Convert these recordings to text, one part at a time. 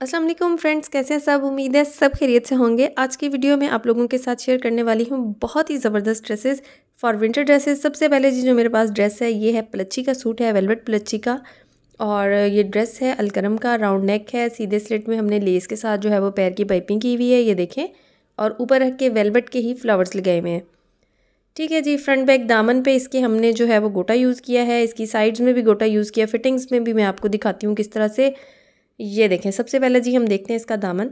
अस्सलाम वालेकुम फ्रेंड्स कैसे हैं सब उम्मीद है सब खैरियत से होंगे आज की वीडियो में आप लोगों के साथ शेयर करने वाली हूँ बहुत ही ज़बरदस्त ड्रेसेस फॉर विंटर ड्रेसेस सबसे पहले जी जो मेरे पास ड्रेस है ये है पलच्ची का सूट है वेलवेट पलच्ची का और ये ड्रेस है अलकरम का राउंड नेक है सीधे स्लेट में हमने लेस के साथ जो है वो पैर की पाइपिंग की हुई है ये देखें और ऊपर रख के वेलवेट के ही फ्लावर्स लगाए हुए हैं ठीक है जी फ्रंट बैक दामन पे इसके हमने जो है वो गोटा यूज़ किया है इसकी साइड्स में भी गोटा यूज़ किया फिटिंग्स में भी मैं आपको दिखाती हूँ किस तरह से ये देखें सबसे पहले जी हम देखते हैं इसका दामन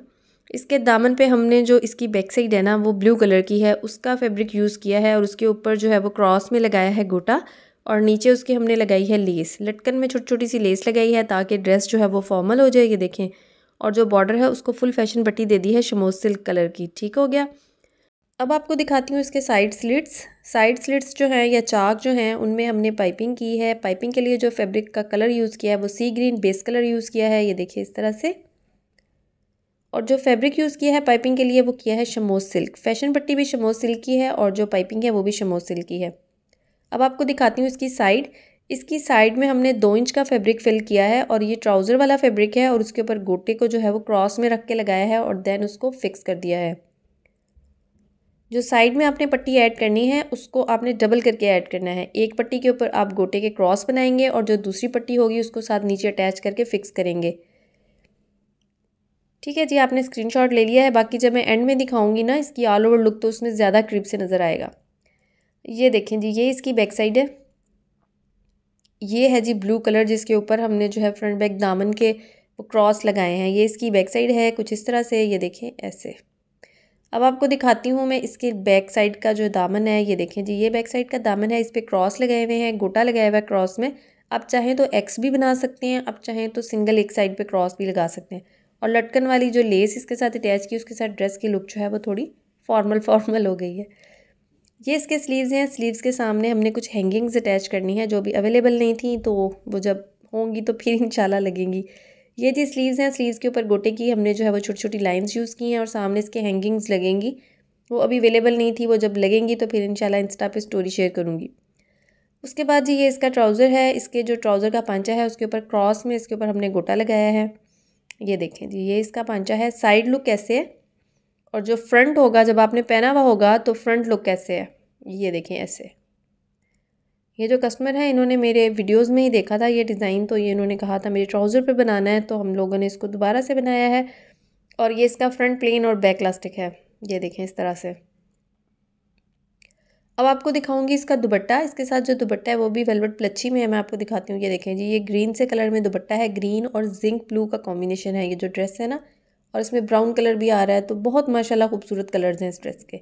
इसके दामन पे हमने जो इसकी बैक साइड है ना वो ब्लू कलर की है उसका फैब्रिक यूज़ किया है और उसके ऊपर जो है वो क्रॉस में लगाया है गोटा और नीचे उसके हमने लगाई है लेस लटकन में छोटी छोटी सी लेस लगाई है ताकि ड्रेस जो है वो फॉर्मल हो जाए ये देखें और जो बॉर्डर है उसको फुल फैशन पट्टी दे दी है शमोज सिल्क कलर की ठीक हो गया अब आपको दिखाती हूँ इसके साइड स्लिट्स साइड स्लिट्स जो हैं या चाक जो हैं उनमें हमने पाइपिंग की है पाइपिंग के लिए जो फैब्रिक का कलर यूज़ किया है वो sea green base colour use किया है ये देखिए इस तरह से और जो फैब्रिक यूज़ किया है पाइपिंग के लिए वो किया है शमोस सिल्क फैशन पट्टी भी शमोस सिल्क की है और जो पाइपिंग है वो भी शमोस सिल्क की है अब आपको दिखाती हूँ इसकी साइड इसकी साइड में हमने दो इंच का फैब्रिक फिल किया है और ये ट्राउज़र वाला फैब्रिक है और उसके ऊपर गोटे को जो है वो क्रॉस में रख के लगाया है और देन उसको फिक्स कर दिया है जो साइड में आपने पट्टी ऐड करनी है उसको आपने डबल करके ऐड करना है एक पट्टी के ऊपर आप गोटे के क्रॉस बनाएंगे और जो दूसरी पट्टी होगी उसको साथ नीचे अटैच करके फ़िक्स करेंगे ठीक है जी आपने स्क्रीनशॉट ले लिया है बाकी जब मैं एंड में दिखाऊंगी ना इसकी ऑल ओवर लुक तो उसमें ज़्यादा क्रिप से नज़र आएगा ये देखें जी ये इसकी बैक साइड है ये है जी ब्लू कलर जिसके ऊपर हमने जो है फ्रंट बैक दामन के क्रॉस लगाए हैं ये इसकी बैक साइड है कुछ इस तरह से ये देखें ऐसे अब आपको दिखाती हूँ मैं इसके बैक साइड का जो दामन है ये देखें जी ये बैक साइड का दामन है इस पर क्रॉस लगाए हुए हैं गोटा लगाया हुआ है क्रॉस में आप चाहें तो एक्स भी बना सकते हैं आप चाहें तो सिंगल एक साइड पे क्रॉस भी लगा सकते हैं और लटकन वाली जो लेस इसके साथ अटैच की उसके साथ ड्रेस की लुक जो है वो थोड़ी फॉर्मल फॉर्मल हो गई है ये इसके स्लीव्स हैं स्लीव्स के सामने हमने कुछ हैंगिंग्स अटैच करनी है जो भी अवेलेबल नहीं थी तो वो जब होंगी तो फिर इंशाल्लाह लगेंगी ये जी स्लीव्स हैं स्लीव्स के ऊपर गोटे की हमने जो है वो छोटी छोटी लाइंस यूज़ की हैं और सामने इसके हैंगिंग्स लगेंगी वो अभी अवेलेबल नहीं थी वो जब लगेंगी तो फिर इंशाल्लाह इंस्टा पे स्टोरी शेयर करूँगी उसके बाद जी ये इसका ट्राउज़र है इसके जो ट्राउज़र का पांचा है उसके ऊपर क्रॉस में इसके ऊपर हमने गोटा लगाया है ये देखें जी ये इसका पांचा है साइड लुक कैसे है और जो फ्रंट होगा जब आपने पहना हुआ होगा तो फ्रंट लुक कैसे है ये देखें ऐसे ये जो कस्टमर है इन्होंने मेरे वीडियोस में ही देखा था ये डिज़ाइन तो ये इन्होंने कहा था मेरे ट्राउज़र पे बनाना है तो हम लोगों ने इसको दोबारा से बनाया है और ये इसका फ्रंट प्लेन और बैक लास्टिक है ये देखें इस तरह से अब आपको दिखाऊंगी इसका दुपट्टा इसके साथ जो दुबट्टा है वो भी वेलवेट प्लच्छी में है मैं आपको दिखाती हूँ ये देखें जी ये ग्रीन से कलर में दुपट्टा है ग्रीन और जिंक ब्लू का कॉम्बिनेशन है ये जो ड्रेस है ना और इसमें ब्राउन कलर भी आ रहा है तो बहुत माशाल्लाह खूबसूरत कलर्स हैं इस ड्रेस के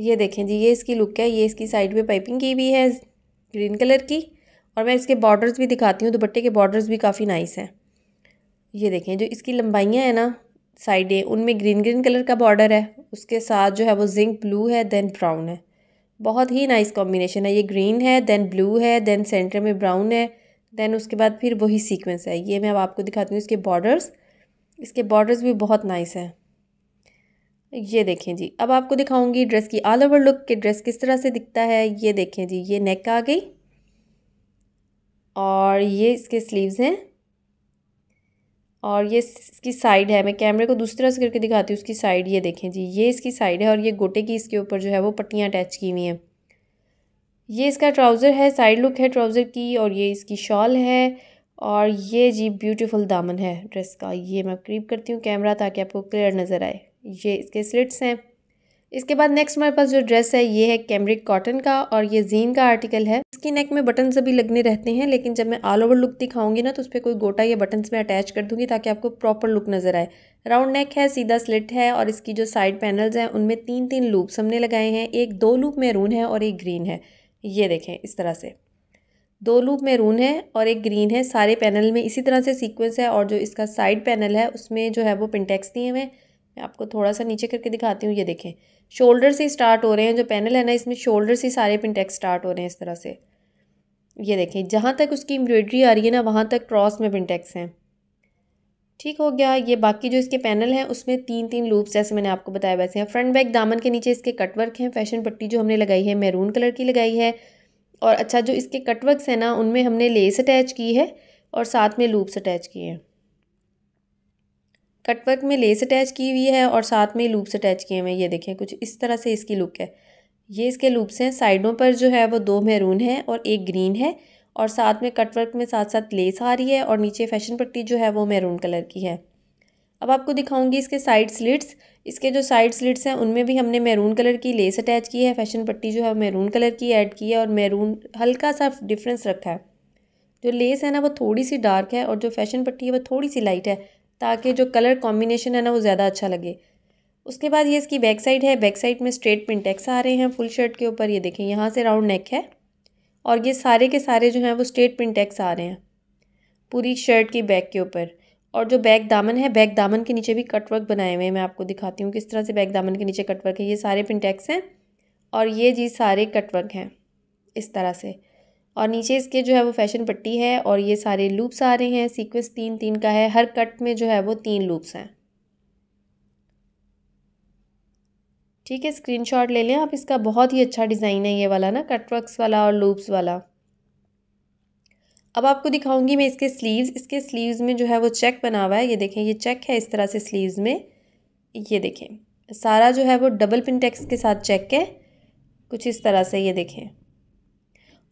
ये देखें जी ये इसकी लुक है ये इसकी साइड में पाइपिंग की हुई है ग्रीन कलर की और मैं इसके बॉर्डर्स भी दिखाती हूँ दुपट्टे के बॉर्डर्स भी काफ़ी नाइस हैं ये देखें जो इसकी लंबाइयाँ हैं ना साइडें उनमें ग्रीन ग्रीन कलर का बॉर्डर है उसके साथ जो है वो जिंक ब्लू है दैन ब्राउन है बहुत ही नाइस कॉम्बिनेशन है ये ग्रीन है देन ब्लू है दैन सेंटर में ब्राउन है दैन उसके बाद फिर वही सीक्वेंस है ये मैं अब आपको दिखाती हूँ इसके बॉर्डर्स इसके बॉर्डर्स भी बहुत नाइस हैं ये देखें जी अब आपको दिखाऊंगी ड्रेस की ऑल ओवर लुक के ड्रेस किस तरह से दिखता है ये देखें जी ये नेक आ गई और ये इसके स्लीव्स हैं और ये इसकी साइड है मैं कैमरे को दूसरी तरह से करके दिखाती हूँ उसकी साइड ये देखें जी ये इसकी साइड है और ये गोटे की इसके ऊपर जो है वो पट्टियाँ अटैच की हुई हैं ये इसका ट्राउज़र है साइड लुक है ट्राउज़र की और ये इसकी शॉल है और ये जी ब्यूटीफुल दामन है ड्रेस का ये मैं करीब करती हूँ कैमरा ताकि आपको क्लियर नज़र आए ये इसके स्लिट्स हैं इसके बाद नेक्स्ट हमारे पास जो ड्रेस है ये है कैमरिक कॉटन का और ये जीन का आर्टिकल है इसकी नेक में बटन्स अभी लगने रहते हैं लेकिन जब मैं ऑल ओवर लुक दिखाऊंगी ना तो उस पर कोई गोटा या बटन्स में अटैच कर दूंगी ताकि आपको प्रॉपर लुक नज़र आए राउंड नेक है सीधा स्लिट है और इसकी जो साइड पैनल्स हैं उनमें तीन तीन लूप्स हमने लगाए हैं एक दो लूप मैरून है और एक ग्रीन है ये देखें इस तरह से दो लूप मैरून है और एक ग्रीन है सारे पैनल में इसी तरह से सीक्वेंस है और जो इसका साइड पैनल है उसमें जो है वो पिंटेक्स दिए हुए हैं मैं आपको थोड़ा सा नीचे करके दिखाती हूँ ये देखें शोल्डर से स्टार्ट हो रहे हैं जो पैनल है ना इसमें शोल्डर से सारे पिनटेक्स स्टार्ट हो रहे हैं इस तरह से ये देखें जहाँ तक उसकी एम्ब्रॉयडरी आ रही है ना वहाँ तक क्रॉस में पिनटेक्स हैं ठीक हो गया ये बाकी जो इसके पैनल हैं उसमें तीन तीन लूप्स जैसे मैंने आपको बताया वैसे हैं फ्रंट बैक दामन के नीचे इसके कटवर्क हैं फैशन पट्टी जो हमने लगाई है मैरून कलर की लगाई है और अच्छा जो इसके कटवर्क्स हैं ना उनमें हमने लेस अटैच की है और साथ में लूप्स अटैच किए हैं कटवर्क में लेस अटैच की हुई है और साथ में लूप्स अटैच किए हुए हैं ये देखें कुछ इस तरह से इसकी लुक है ये इसके लूप्स हैं साइडों पर जो है वो दो मेहरून है और एक ग्रीन है और साथ में कटवर्क में साथ साथ लेस आ रही है और नीचे फैशन पट्टी जो है वो मैरून कलर की है अब आपको दिखाऊंगी इसके साइड स्लिट्स इसके जो साइड स्लिट्स हैं उनमें भी हमने मैरून कलर की लेस अटैच की है फैशन पट्टी जो है मैरून कलर की ऐड की है और मैरून हल्का सा डिफरेंस रखा है जो लेस है ना वो थोड़ी सी डार्क है और जो फैशन पट्टी है वो थोड़ी सी लाइट है ताकि जो कलर कॉम्बिनेशन है ना वो ज़्यादा अच्छा लगे उसके बाद ये इसकी बैक साइड है बैक साइड में स्ट्रेट पिंटेक्स आ रहे हैं फुल शर्ट के ऊपर ये देखें यहाँ से राउंड नेक है और ये सारे के सारे जो हैं वो स्ट्रेट पिंटेक्स आ रहे हैं पूरी शर्ट की बैक के ऊपर और जो बैक दामन है बैक दामन के नीचे भी कटवर्क बनाए हुए हैं मैं आपको दिखाती हूँ किस तरह से बैक दामन के नीचे कटवर्क है ये सारे पिंटेक्स हैं और ये जी सारे कटवर्क हैं इस तरह से और नीचे इसके जो है वो फैशन पट्टी है और ये सारे लूप्स आ रहे हैं सीक्वेंस तीन तीन का है हर कट में जो है वो तीन लूप्स हैं ठीक है स्क्रीनशॉट ले लें आप इसका बहुत ही अच्छा डिज़ाइन है ये वाला ना कटवर्क्स वाला और लूप्स वाला अब आपको दिखाऊंगी मैं इसके स्लीव्स इसके स्लीव्स में जो है वो चेक बना हुआ है ये देखें ये चेक है इस तरह से स्लीव्स में ये देखें सारा जो है वो डबल पिन टेक्स के साथ चेक है कुछ इस तरह से ये देखें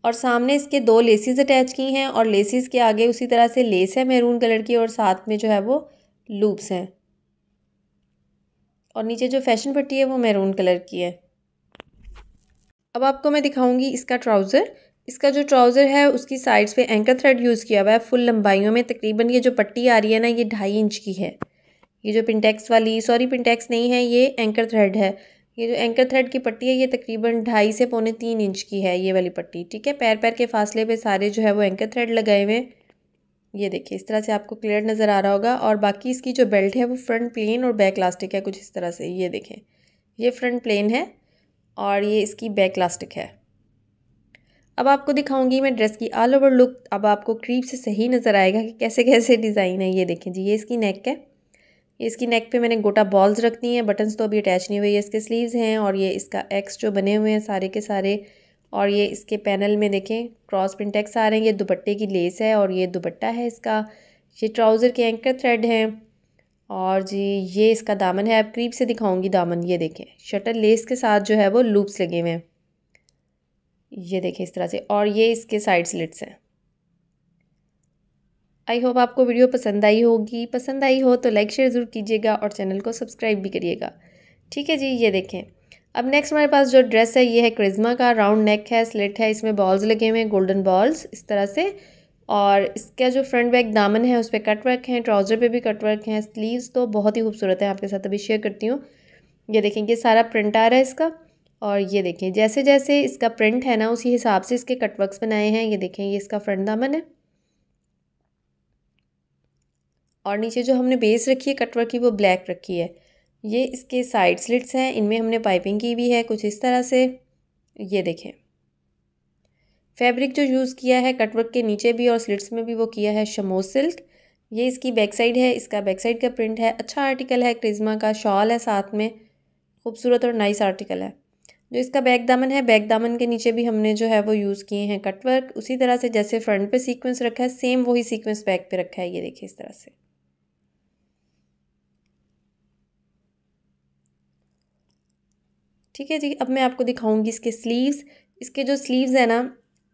और सामने इसके दो लेसिस अटैच की हैं और लेसिस के आगे उसी तरह से लेस है मेरून कलर की और साथ में जो है वो लूप्स हैं और नीचे जो फैशन पट्टी है वो मेरून कलर की है अब आपको मैं दिखाऊंगी इसका ट्राउज़र इसका जो ट्राउज़र है उसकी साइड्स पे एंकर थ्रेड यूज़ किया हुआ है फुल लंबाइयों में तकरीबन ये जो पट्टी आ रही है ना ये ढाई इंच की है ये जो पिनटेक्स वाली सॉरी पिनटेक्स नहीं है ये एंकर थ्रेड है ये जो एंकर थ्रेड की पट्टी है ये तकरीबन ढाई से पौने तीन इंच की है ये वाली पट्टी ठीक है पैर पैर के फासले पे सारे जो है वो एंकर थ्रेड लगाए हुए हैं ये देखिए इस तरह से आपको क्लियर नज़र आ रहा होगा और बाकी इसकी जो बेल्ट है वो फ्रंट प्लेन और बैक लास्टिक है कुछ इस तरह से ये देखें ये फ्रंट प्लेन है और ये इसकी बैक लास्टिक है अब आपको दिखाऊंगी मैं ड्रेस की ऑल ओवर लुक अब आपको क्रीप से सही नज़र आएगा कि कैसे कैसे डिज़ाइन है ये देखें जी ये इसकी नेक है इसकी नेक पे मैंने गोटा बॉल्स रख दी हैं बटन्स तो अभी अटैच नहीं हुए ये इसके स्लीव्स हैं और ये इसका एक्स जो बने हुए हैं सारे के सारे और ये इसके पैनल में देखें क्रॉस प्रिंट एक्स आ रहे हैं ये दुपट्टे की लेस है और ये दुपट्टा है इसका ये ट्राउज़र के एंकर थ्रेड हैं और जी ये इसका दामन है आप करीब से दिखाऊँगी दामन ये देखें शटर लेस के साथ जो है वो लूप्स लगे हुए हैं ये देखें इस तरह से और ये इसके साइड स्लिट्स हैं आई होप आपको वीडियो पसंद आई होगी पसंद आई हो तो लाइक शेयर ज़रूर कीजिएगा और चैनल को सब्सक्राइब भी करिएगा ठीक है जी ये देखें अब नेक्स्ट हमारे पास जो ड्रेस है ये है क्रिज्मा का राउंड नेक है स्लिट है इसमें बॉल्स लगे हुए हैं गोल्डन बॉल्स इस तरह से और इसका जो फ्रंट बैक दामन है उस पर कट वर्क है ट्राउज़र पे भी कट वर्क हैं स्लीव्स तो बहुत ही खूबसूरत है आपके साथ अभी शेयर करती हूँ ये देखें ये सारा प्रिंट आ रहा है इसका और ये देखें जैसे जैसे इसका प्रिंट है ना उसी हिसाब से इसके कटवर्क्स बनाए हैं ये देखें ये इसका फ्रंट दामन है और नीचे जो हमने बेस रखी है कटवर की वो ब्लैक रखी है ये इसके साइड स्लिट्स हैं इनमें हमने पाइपिंग की भी है कुछ इस तरह से ये देखें फैब्रिक जो यूज़ किया है कटवर्क के नीचे भी और स्लिट्स में भी वो किया है शमो सिल्क ये इसकी बैक साइड है इसका बैक साइड का प्रिंट है अच्छा आर्टिकल है क्रिज्मा का शॉल है साथ में खूबसूरत और नाइस आर्टिकल है जो इसका बैक दामन है बैक दामन के नीचे भी हमने जो है वो यूज़ किए हैं कटवर्क उसी तरह से जैसे फ्रंट पे सीक्वेंस रखा है सेम वही सीक्वेंस बैक पे रखा है ये देखिए इस तरह से ठीक है जी अब मैं आपको दिखाऊंगी इसके स्लीव्स इसके जो स्लीव्स हैं ना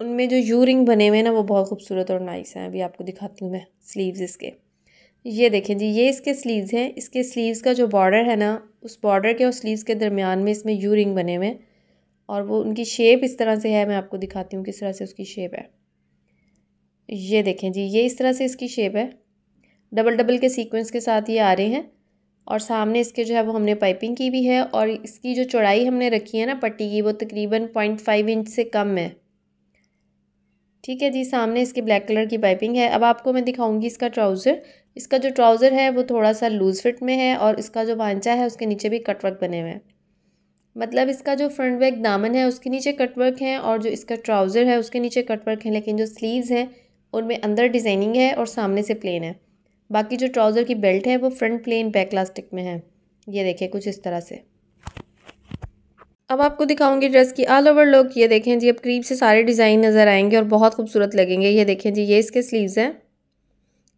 उनमें जो यू रिंग बने हुए हैं ना वो बहुत खूबसूरत और नाइस हैं अभी आपको दिखाती हूँ मैं स्लीव्स इसके ये देखें जी ये इसके स्लीव्स हैं इसके स्लीव्स का जो बॉर्डर है ना उस बॉर्डर के और स्लीव्स के दरमियान में इसमें यू रिंग बने हुए हैं और वो उनकी शेप इस तरह से है मैं आपको दिखाती हूँ किस तरह से उसकी शेप है ये देखें जी ये इस तरह से इसकी शेप है डबल डबल के सीक्वेंस के साथ ये आ रहे हैं और सामने इसके जो है वो हमने पाइपिंग की भी है और इसकी जो चौड़ाई हमने रखी है ना पट्टी की वो तकरीबन पॉइंट फाइव इंच से कम है ठीक है जी सामने इसके ब्लैक कलर की पाइपिंग है अब आपको मैं दिखाऊंगी इसका ट्राउज़र इसका जो ट्राउज़र है वो थोड़ा सा लूज़ फिट में है और इसका जो वांचा है उसके नीचे भी कटवर्क बने हुए हैं मतलब इसका जो फ्रंट बैक दामन है उसके नीचे कटवर्क है और जो इसका ट्राउज़र है उसके नीचे कटवर्क है लेकिन जो स्लीव्स हैं उनमें अंदर डिज़ाइनिंग है और सामने से प्लेन है बाकी जो ट्राउज़र की बेल्ट है वो फ्रंट प्लेन बैक लास्टिक में है ये देखें कुछ इस तरह से अब आपको दिखाऊंगी ड्रेस की ऑल ओवर लुक ये देखें जी अब करीब से सारे डिज़ाइन नज़र आएंगे और बहुत खूबसूरत लगेंगे ये देखें जी ये इसके स्लीव्स हैं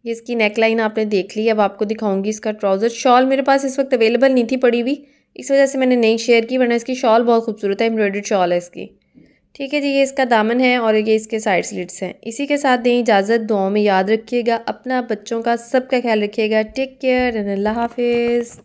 ये इसकी नेक लाइन आपने देख ली अब आपको दिखाऊंगी इसका ट्राउज़र शॉल मेरे पास इस वक्त अवेलेबल नहीं थी पड़ी हुई इस वजह से मैंने नहीं शेयर की वरना इसकी शॉल बहुत खूबसूरत है एम्ब्रॉयडर्ड शॉल है इसकी ठीक है जी ये इसका दामन है और ये इसके साइड स्लिट्स हैं इसी के साथ दें इजाज़त दुआओं में याद रखिएगा अपना बच्चों का सबका ख्याल रखिएगा टेक केयर एंड अल्लाह हाफिज़